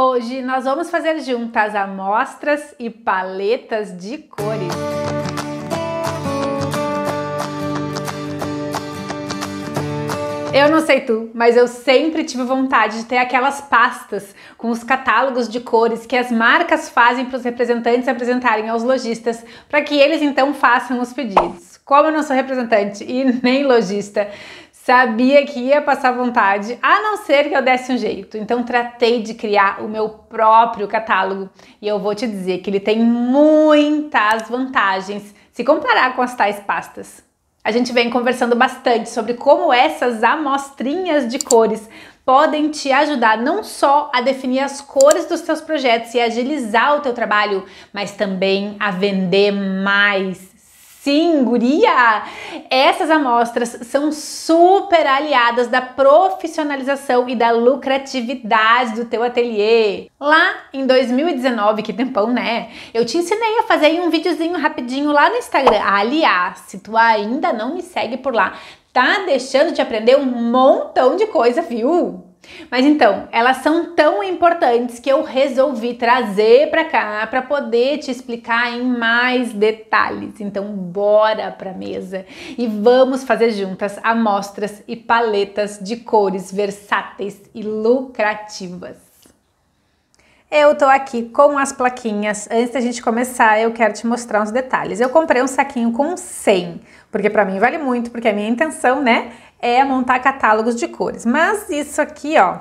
Hoje nós vamos fazer juntas amostras e paletas de cores. Eu não sei tu, mas eu sempre tive vontade de ter aquelas pastas com os catálogos de cores que as marcas fazem para os representantes apresentarem aos lojistas, para que eles então façam os pedidos. Como eu não sou representante e nem lojista, Sabia que ia passar vontade, a não ser que eu desse um jeito. Então tratei de criar o meu próprio catálogo e eu vou te dizer que ele tem muitas vantagens se comparar com as tais pastas. A gente vem conversando bastante sobre como essas amostrinhas de cores podem te ajudar não só a definir as cores dos seus projetos e agilizar o teu trabalho, mas também a vender mais. Sim, guria! Essas amostras são super aliadas da profissionalização e da lucratividade do teu ateliê. Lá em 2019, que tempão, né? Eu te ensinei a fazer um videozinho rapidinho lá no Instagram. Aliás, se tu ainda não me segue por lá, tá deixando de aprender um montão de coisa, viu? Mas então, elas são tão importantes que eu resolvi trazer para cá para poder te explicar em mais detalhes. Então, bora para mesa e vamos fazer juntas amostras e paletas de cores versáteis e lucrativas. Eu tô aqui com as plaquinhas. Antes da gente começar, eu quero te mostrar uns detalhes. Eu comprei um saquinho com 100, porque para mim vale muito, porque a minha intenção, né, é montar catálogos de cores. Mas isso aqui, ó,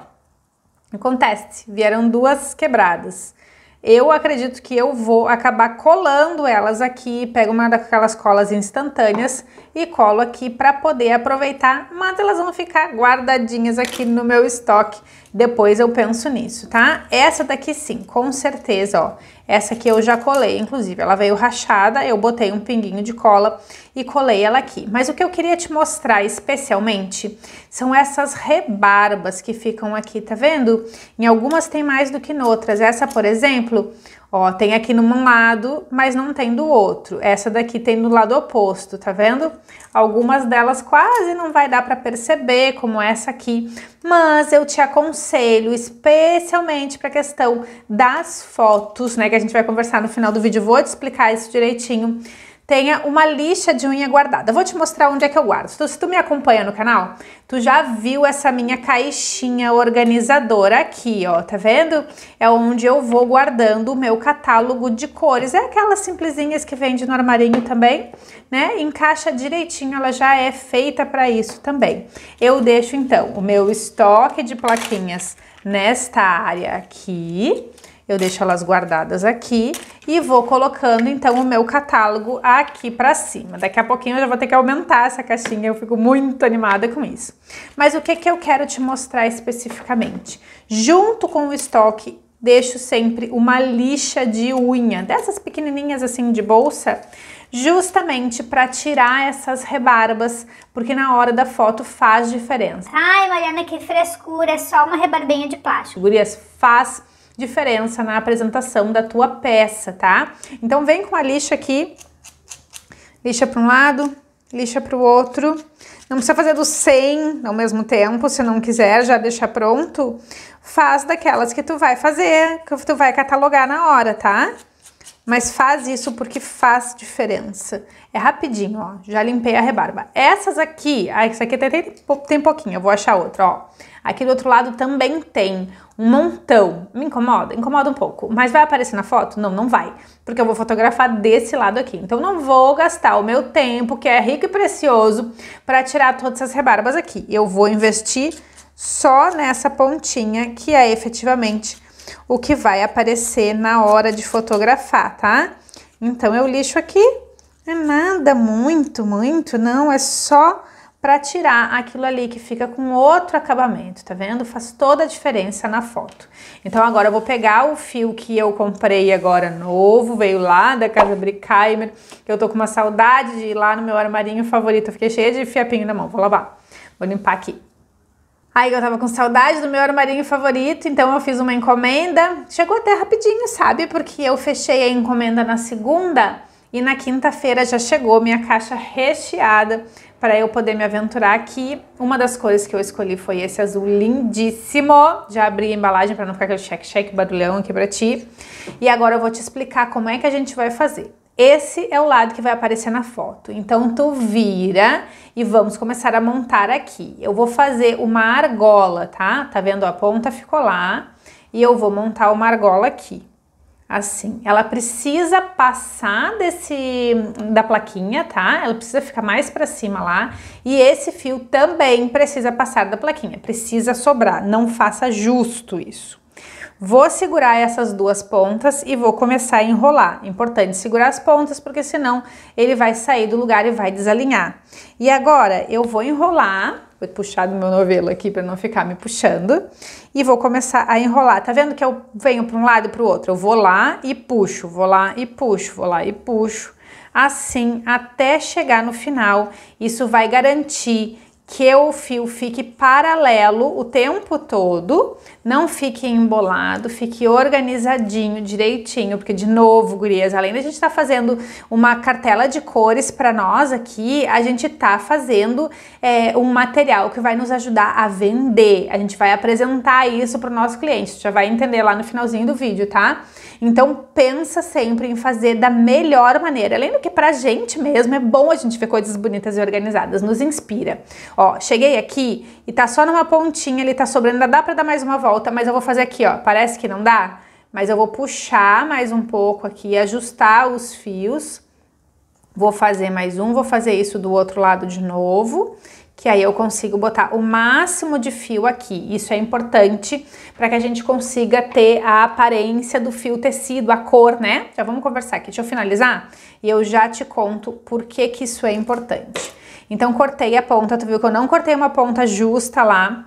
acontece. Vieram duas quebradas. Eu acredito que eu vou acabar colando elas aqui, pego uma daquelas colas instantâneas e colo aqui para poder aproveitar, mas elas vão ficar guardadinhas aqui no meu estoque depois eu penso nisso, tá? Essa daqui sim, com certeza, ó. Essa aqui eu já colei, inclusive. Ela veio rachada, eu botei um pinguinho de cola e colei ela aqui. Mas o que eu queria te mostrar especialmente são essas rebarbas que ficam aqui, tá vendo? Em algumas tem mais do que em outras. Essa, por exemplo, Ó, tem aqui num lado, mas não tem do outro. Essa daqui tem do lado oposto, tá vendo? Algumas delas quase não vai dar para perceber, como essa aqui. Mas eu te aconselho, especialmente para a questão das fotos, né? Que a gente vai conversar no final do vídeo. Vou te explicar isso direitinho tenha uma lixa de unha guardada. vou te mostrar onde é que eu guardo. Se então, tu, se tu me acompanha no canal, tu já viu essa minha caixinha organizadora aqui, ó, tá vendo? É onde eu vou guardando o meu catálogo de cores. É aquelas simplesinhas que vende no armarinho também, né? Encaixa direitinho, ela já é feita para isso também. Eu deixo então o meu estoque de plaquinhas nesta área aqui eu deixo elas guardadas aqui e vou colocando então o meu catálogo aqui para cima. Daqui a pouquinho eu já vou ter que aumentar essa caixinha, eu fico muito animada com isso. Mas o que, que eu quero te mostrar especificamente? Junto com o estoque, deixo sempre uma lixa de unha, dessas pequenininhas assim de bolsa, justamente para tirar essas rebarbas, porque na hora da foto faz diferença. Ai, Mariana, que frescura, é só uma rebarbinha de plástico. Gurias, faz diferença na apresentação da tua peça, tá? Então vem com a lixa aqui, lixa para um lado, lixa para o outro. Não precisa fazer do 100 ao mesmo tempo, se não quiser já deixar pronto. Faz daquelas que tu vai fazer, que tu vai catalogar na hora, tá? Mas faz isso porque faz diferença. É rapidinho, ó. Já limpei a rebarba. Essas aqui, ah, essa aqui até tem, tem pouquinho, eu vou achar outra, ó. Aqui do outro lado também tem um montão. Me incomoda? Incomoda um pouco. Mas vai aparecer na foto? Não, não vai. Porque eu vou fotografar desse lado aqui. Então não vou gastar o meu tempo, que é rico e precioso, para tirar todas essas rebarbas aqui. Eu vou investir só nessa pontinha, que é efetivamente o que vai aparecer na hora de fotografar, tá? Então, eu lixo aqui, é nada muito, muito, não, é só para tirar aquilo ali que fica com outro acabamento, tá vendo? Faz toda a diferença na foto. Então agora eu vou pegar o fio que eu comprei agora novo, veio lá da Casa Brickheimer, eu tô com uma saudade de ir lá no meu armarinho favorito, fiquei cheia de fiapinho na mão, vou lavar, vou limpar aqui. Aí eu tava com saudade do meu armarinho favorito, então eu fiz uma encomenda. Chegou até rapidinho, sabe? Porque eu fechei a encomenda na segunda e na quinta-feira já chegou minha caixa recheada para eu poder me aventurar aqui. Uma das cores que eu escolhi foi esse azul lindíssimo. Já abri a embalagem para não ficar aquele check-check barulhão aqui para ti. E agora eu vou te explicar como é que a gente vai fazer. Esse é o lado que vai aparecer na foto. Então, tu vira e vamos começar a montar aqui. Eu vou fazer uma argola, tá? Tá vendo? A ponta ficou lá e eu vou montar uma argola aqui. Assim, ela precisa passar desse da plaquinha, tá? Ela precisa ficar mais para cima lá, e esse fio também precisa passar da plaquinha, precisa sobrar, não faça justo isso. Vou segurar essas duas pontas e vou começar a enrolar. Importante segurar as pontas, porque senão ele vai sair do lugar e vai desalinhar. E agora eu vou enrolar Vou puxar do meu novelo aqui para não ficar me puxando. E vou começar a enrolar. Tá vendo que eu venho para um lado e para o outro? Eu vou lá e puxo, vou lá e puxo, vou lá e puxo. Assim, até chegar no final. Isso vai garantir que o fio fique paralelo o tempo todo, não fique embolado, fique organizadinho, direitinho, porque de novo, gurias, além da gente estar tá fazendo uma cartela de cores para nós aqui, a gente está fazendo é, um material que vai nos ajudar a vender. A gente vai apresentar isso para o nosso cliente, já vai entender lá no finalzinho do vídeo, tá? Então pensa sempre em fazer da melhor maneira. Além do que pra gente mesmo é bom a gente ver coisas bonitas e organizadas, nos inspira. Ó, cheguei aqui e tá só numa pontinha, ele tá sobrando, dá para dar mais uma volta, mas eu vou fazer aqui, ó. Parece que não dá, mas eu vou puxar mais um pouco aqui, ajustar os fios vou fazer mais um, vou fazer isso do outro lado de novo, que aí eu consigo botar o máximo de fio aqui. Isso é importante para que a gente consiga ter a aparência do fio tecido, a cor, né? Já vamos conversar aqui. Deixa eu finalizar e eu já te conto por que que isso é importante. Então, cortei a ponta, tu viu que eu não cortei uma ponta justa lá,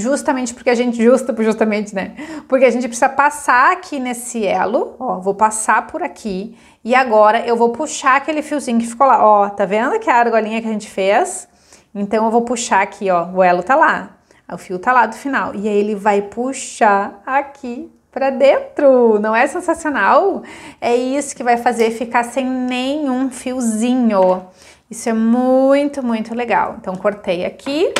justamente porque a gente, justa justamente, né? Porque a gente precisa passar aqui nesse elo, ó, vou passar por aqui e agora eu vou puxar aquele fiozinho que ficou lá, ó, tá vendo que a argolinha que a gente fez? Então eu vou puxar aqui, ó, o elo tá lá, o fio tá lá do final e aí ele vai puxar aqui para dentro. Não é sensacional? É isso que vai fazer ficar sem nenhum fiozinho. Isso é muito, muito legal. Então cortei aqui,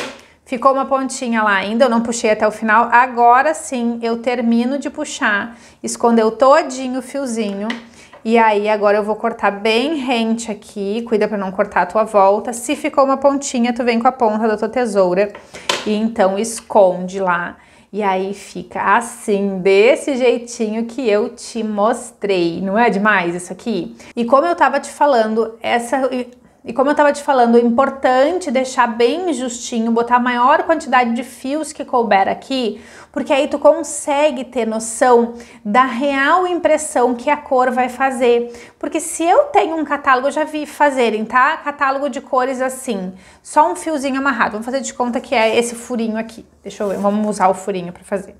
Ficou uma pontinha lá ainda, eu não puxei até o final. Agora sim, eu termino de puxar, escondeu todinho o fiozinho. E aí, agora eu vou cortar bem rente aqui, cuida para não cortar a tua volta. Se ficou uma pontinha, tu vem com a ponta da tua tesoura e então esconde lá. E aí fica assim, desse jeitinho que eu te mostrei. Não é demais isso aqui? E como eu tava te falando, essa e como eu estava te falando, é importante deixar bem justinho, botar a maior quantidade de fios que couber aqui, porque aí tu consegue ter noção da real impressão que a cor vai fazer. Porque se eu tenho um catálogo, eu já vi fazerem, tá? Catálogo de cores assim, só um fiozinho amarrado. Vamos fazer de conta que é esse furinho aqui. Deixa eu ver, vamos usar o furinho para fazer.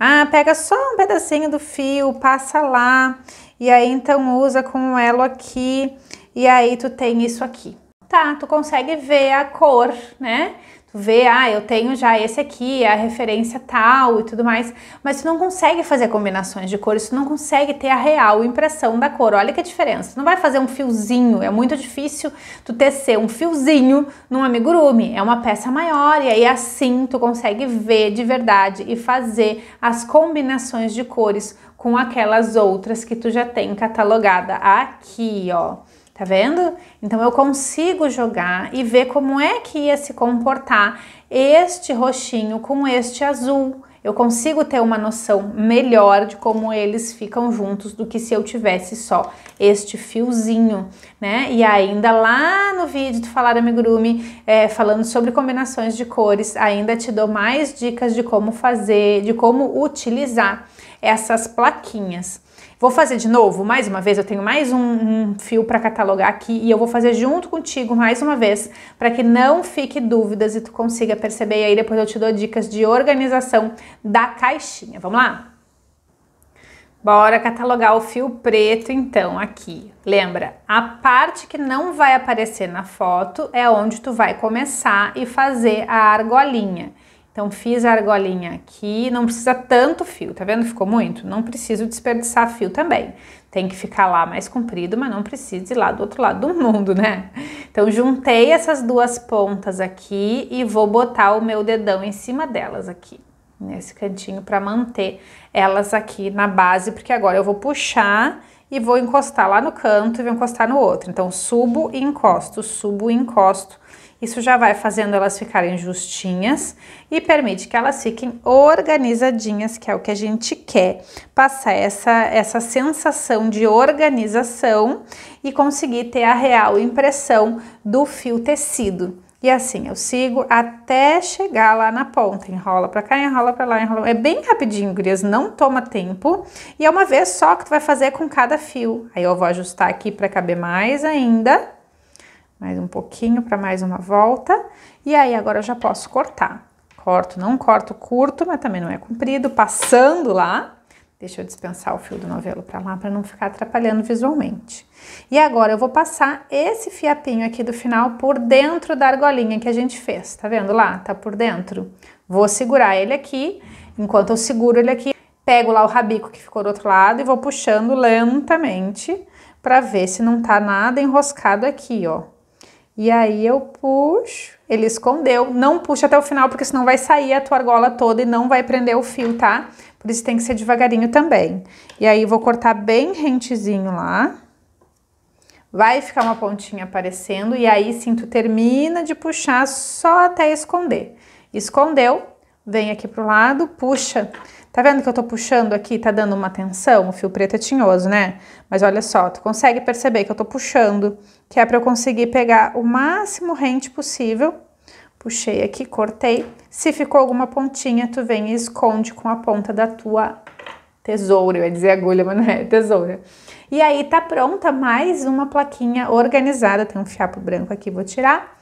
Ah, pega só um pedacinho do fio, passa lá, e aí então usa com o elo aqui e aí tu tem isso aqui. Tá, tu consegue ver a cor, né? Tu vê, ah, eu tenho já esse aqui, a referência tal e tudo mais, mas tu não consegue fazer combinações de cores, tu não consegue ter a real impressão da cor. Olha que diferença. Tu não vai fazer um fiozinho, é muito difícil tu tecer um fiozinho num amigurumi, é uma peça maior e aí assim tu consegue ver de verdade e fazer as combinações de cores com aquelas outras que tu já tem catalogada aqui, ó. Tá vendo? Então eu consigo jogar e ver como é que ia se comportar este roxinho com este azul. Eu consigo ter uma noção melhor de como eles ficam juntos do que se eu tivesse só este fiozinho, né? E ainda lá no vídeo do Falar Amigurumi, é, falando sobre combinações de cores, ainda te dou mais dicas de como fazer, de como utilizar essas plaquinhas. Vou fazer de novo, mais uma vez, eu tenho mais um, um fio para catalogar aqui e eu vou fazer junto contigo mais uma vez, para que não fique dúvidas e tu consiga perceber. E aí depois eu te dou dicas de organização da caixinha. Vamos lá? Bora catalogar o fio preto então aqui. Lembra, a parte que não vai aparecer na foto é onde tu vai começar e fazer a argolinha. Então, fiz a argolinha aqui, não precisa tanto fio, tá vendo? Ficou muito? Não preciso desperdiçar fio também. Tem que ficar lá mais comprido, mas não precisa ir lá do outro lado do mundo, né? Então, juntei essas duas pontas aqui e vou botar o meu dedão em cima delas aqui, nesse cantinho, para manter elas aqui na base, porque agora eu vou puxar e vou encostar lá no canto e vou encostar no outro. Então, subo e encosto, subo e encosto. Isso já vai fazendo elas ficarem justinhas e permite que elas fiquem organizadinhas, que é o que a gente quer, passar essa, essa sensação de organização e conseguir ter a real impressão do fio tecido. E assim, eu sigo até chegar lá na ponta. Enrola pra cá, enrola pra lá, enrola. É bem rapidinho, gurias, não toma tempo. E é uma vez só que tu vai fazer com cada fio. Aí eu vou ajustar aqui pra caber mais ainda. Mais um pouquinho pra mais uma volta. E aí agora eu já posso cortar. Corto, não corto curto, mas também não é comprido. Passando lá. Deixa eu dispensar o fio do novelo para lá para não ficar atrapalhando visualmente. E agora eu vou passar esse fiapinho aqui do final por dentro da argolinha que a gente fez. Tá vendo lá? Tá por dentro. Vou segurar ele aqui. Enquanto eu seguro ele aqui, pego lá o rabico que ficou do outro lado e vou puxando lentamente para ver se não tá nada enroscado aqui, ó. E aí eu puxo, ele escondeu, não puxa até o final porque senão vai sair a tua argola toda e não vai prender o fio, tá? Por isso tem que ser devagarinho também. E aí vou cortar bem rentezinho lá. Vai ficar uma pontinha aparecendo e aí sim tu termina de puxar só até esconder. Escondeu, vem aqui pro lado, puxa. Tá vendo que eu tô puxando aqui, tá dando uma tensão? O fio preto é tinhoso, né? Mas olha só, tu consegue perceber que eu tô puxando, que é para eu conseguir pegar o máximo rente possível Puxei aqui, cortei. Se ficou alguma pontinha, tu vem e esconde com a ponta da tua tesoura. Eu ia dizer agulha, mas não é tesoura. E aí tá pronta mais uma plaquinha organizada. Tem um fiapo branco aqui, vou tirar.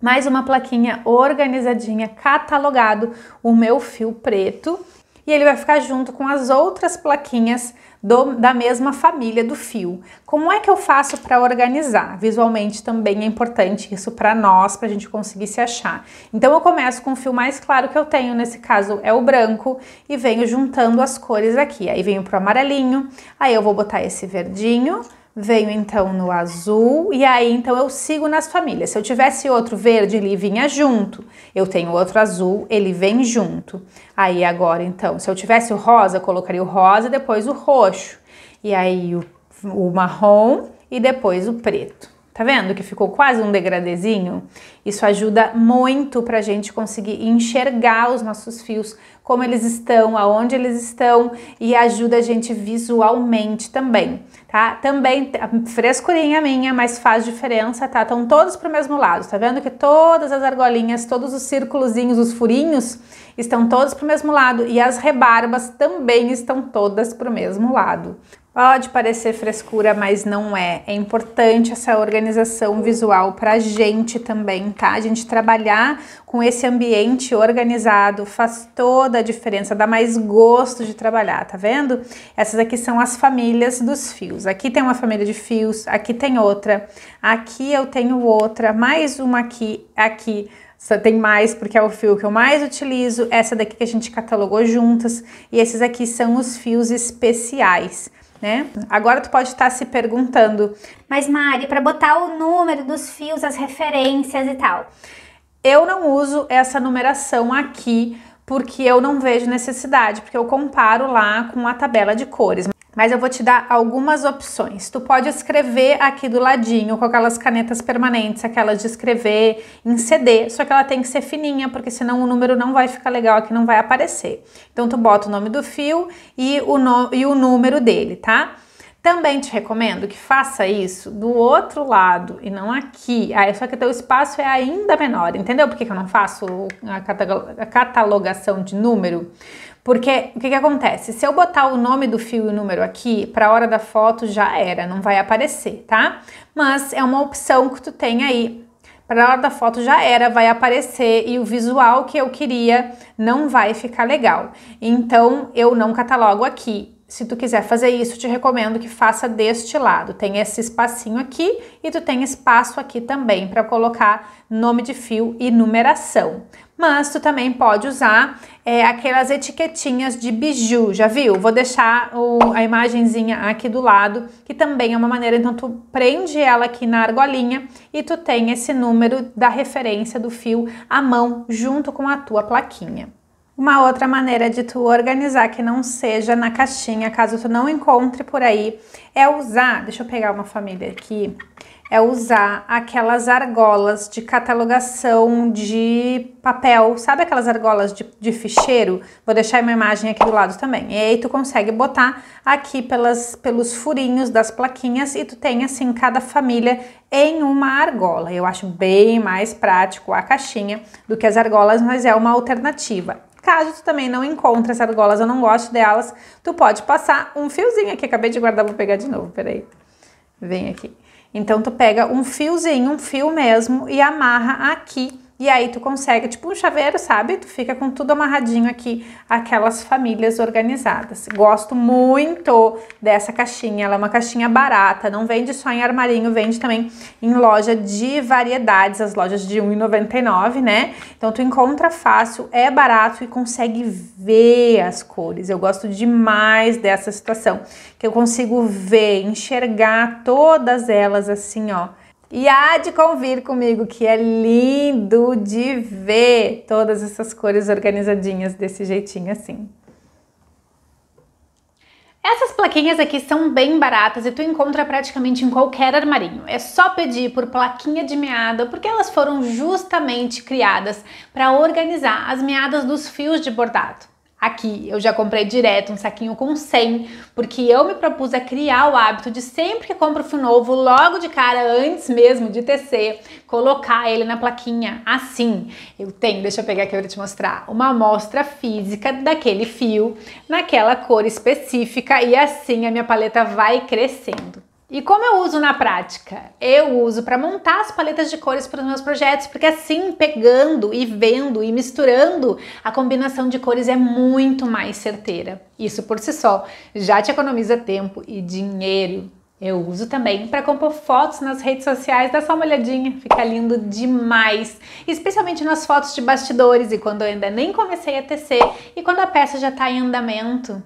Mais uma plaquinha organizadinha, catalogado o meu fio preto e ele vai ficar junto com as outras plaquinhas do, da mesma família do fio. Como é que eu faço para organizar? Visualmente também é importante isso para nós, para a gente conseguir se achar. Então eu começo com o fio mais claro que eu tenho, nesse caso é o branco, e venho juntando as cores aqui. Aí venho para o amarelinho, aí eu vou botar esse verdinho, Venho então no azul e aí então eu sigo nas famílias. Se eu tivesse outro verde, ele vinha junto. Eu tenho outro azul, ele vem junto. Aí agora então, se eu tivesse o rosa, colocaria o rosa, depois o roxo. E aí o, o marrom e depois o preto. Tá vendo que ficou quase um degradezinho? Isso ajuda muito para a gente conseguir enxergar os nossos fios, como eles estão, aonde eles estão e ajuda a gente visualmente também tá? Também, frescurinha minha, mas faz diferença, tá? Estão todos para o mesmo lado, tá vendo que todas as argolinhas, todos os círculozinhos, os furinhos, estão todos para o mesmo lado e as rebarbas também estão todas para o mesmo lado. Pode parecer frescura, mas não é. É importante essa organização visual para a gente também, tá? A gente trabalhar com esse ambiente organizado faz toda a diferença, dá mais gosto de trabalhar, tá vendo? Essas aqui são as famílias dos fios fios. Aqui tem uma família de fios, aqui tem outra, aqui eu tenho outra, mais uma aqui, aqui tem mais porque é o fio que eu mais utilizo, essa daqui que a gente catalogou juntas, e esses aqui são os fios especiais. Né? Agora tu pode estar tá se perguntando, mas Mari, para botar o número dos fios, as referências e tal. Eu não uso essa numeração aqui porque eu não vejo necessidade, porque eu comparo lá com a tabela de cores mas eu vou te dar algumas opções. Tu pode escrever aqui do ladinho com aquelas canetas permanentes, aquelas de escrever em CD, só que ela tem que ser fininha, porque senão o número não vai ficar legal aqui, não vai aparecer. Então tu bota o nome do fio e o, no, e o número dele, tá? Também te recomendo que faça isso do outro lado e não aqui. Aí, ah, é só que teu espaço é ainda menor, entendeu? Por que, que eu não faço a catalogação de número? Porque o que, que acontece? Se eu botar o nome do fio e o número aqui, para a hora da foto já era, não vai aparecer, tá? Mas é uma opção que tu tem aí. Para a hora da foto já era, vai aparecer e o visual que eu queria não vai ficar legal. Então eu não catalogo aqui. Se tu quiser fazer isso, te recomendo que faça deste lado. Tem esse espacinho aqui e tu tem espaço aqui também para colocar nome de fio e numeração mas tu também pode usar é, aquelas etiquetinhas de biju, já viu? Vou deixar o, a imagenzinha aqui do lado, que também é uma maneira, então tu prende ela aqui na argolinha e tu tem esse número da referência do fio à mão, junto com a tua plaquinha. Uma outra maneira de tu organizar que não seja na caixinha, caso tu não encontre por aí, é usar, deixa eu pegar uma família aqui, é usar aquelas argolas de catalogação de papel, sabe aquelas argolas de, de ficheiro? Vou deixar uma imagem aqui do lado também. E aí tu consegue botar aqui pelas, pelos furinhos das plaquinhas e tu tem assim cada família em uma argola. Eu acho bem mais prático a caixinha do que as argolas, mas é uma alternativa. Caso tu também não encontre as argolas eu não gosto delas, tu pode passar um fiozinho aqui. Acabei de guardar, vou pegar de novo, peraí. Vem aqui. Então, tu pega um fiozinho, um fio mesmo, e amarra aqui e aí tu consegue, tipo um chaveiro, sabe? Tu fica com tudo amarradinho aqui, aquelas famílias organizadas. Gosto muito dessa caixinha, ela é uma caixinha barata, não vende só em armarinho, vende também em loja de variedades, as lojas de R$1,99, né? Então tu encontra fácil, é barato e consegue ver as cores. Eu gosto demais dessa situação, que eu consigo ver, enxergar todas elas assim, ó e há de convir comigo que é lindo de ver todas essas cores organizadinhas desse jeitinho assim. Essas plaquinhas aqui são bem baratas e tu encontra praticamente em qualquer armarinho. É só pedir por plaquinha de meada, porque elas foram justamente criadas para organizar as meadas dos fios de bordado. Aqui eu já comprei direto um saquinho com 100, porque eu me propus a criar o hábito de sempre que compro fio novo, logo de cara, antes mesmo de tecer, colocar ele na plaquinha assim. Eu tenho, deixa eu pegar aqui para te mostrar, uma amostra física daquele fio, naquela cor específica, e assim a minha paleta vai crescendo. E como eu uso na prática? Eu uso para montar as paletas de cores para os meus projetos, porque assim, pegando e vendo e misturando, a combinação de cores é muito mais certeira. Isso por si só já te economiza tempo e dinheiro. Eu uso também para compor fotos nas redes sociais, dá só uma olhadinha, fica lindo demais. Especialmente nas fotos de bastidores e quando eu ainda nem comecei a tecer e quando a peça já está em andamento.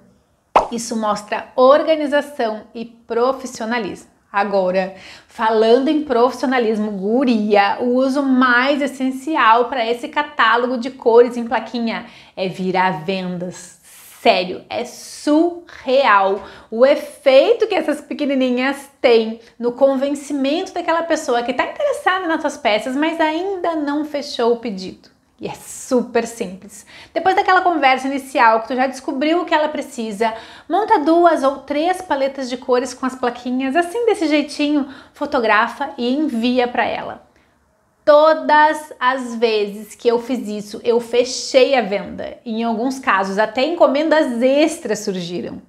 Isso mostra organização e profissionalismo. Agora, falando em profissionalismo, guria, o uso mais essencial para esse catálogo de cores em plaquinha é virar vendas. Sério, é surreal o efeito que essas pequenininhas têm no convencimento daquela pessoa que está interessada nas suas peças, mas ainda não fechou o pedido. E é super simples. Depois daquela conversa inicial que tu já descobriu o que ela precisa, monta duas ou três paletas de cores com as plaquinhas, assim desse jeitinho, fotografa e envia para ela. Todas as vezes que eu fiz isso, eu fechei a venda. em alguns casos, até encomendas extras surgiram.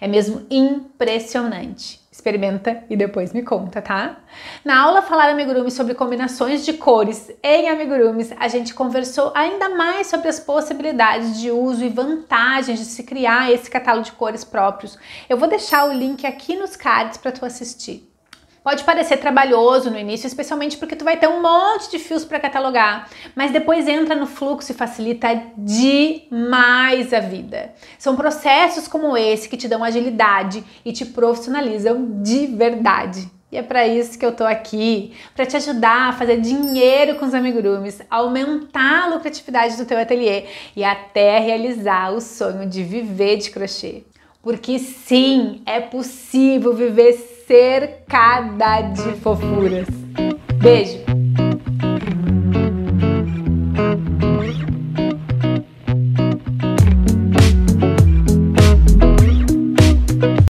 É mesmo impressionante. Experimenta e depois me conta, tá? Na aula Falar amigurumes sobre combinações de cores em amigurumis, a gente conversou ainda mais sobre as possibilidades de uso e vantagens de se criar esse catálogo de cores próprios. Eu vou deixar o link aqui nos cards para tu assistir. Pode parecer trabalhoso no início, especialmente porque tu vai ter um monte de fios para catalogar, mas depois entra no fluxo e facilita demais a vida. São processos como esse que te dão agilidade e te profissionalizam de verdade. E é para isso que eu tô aqui, para te ajudar a fazer dinheiro com os amigurumis, aumentar a lucratividade do teu ateliê e até realizar o sonho de viver de crochê. Porque sim, é possível viver cercada de fofuras. Beijo!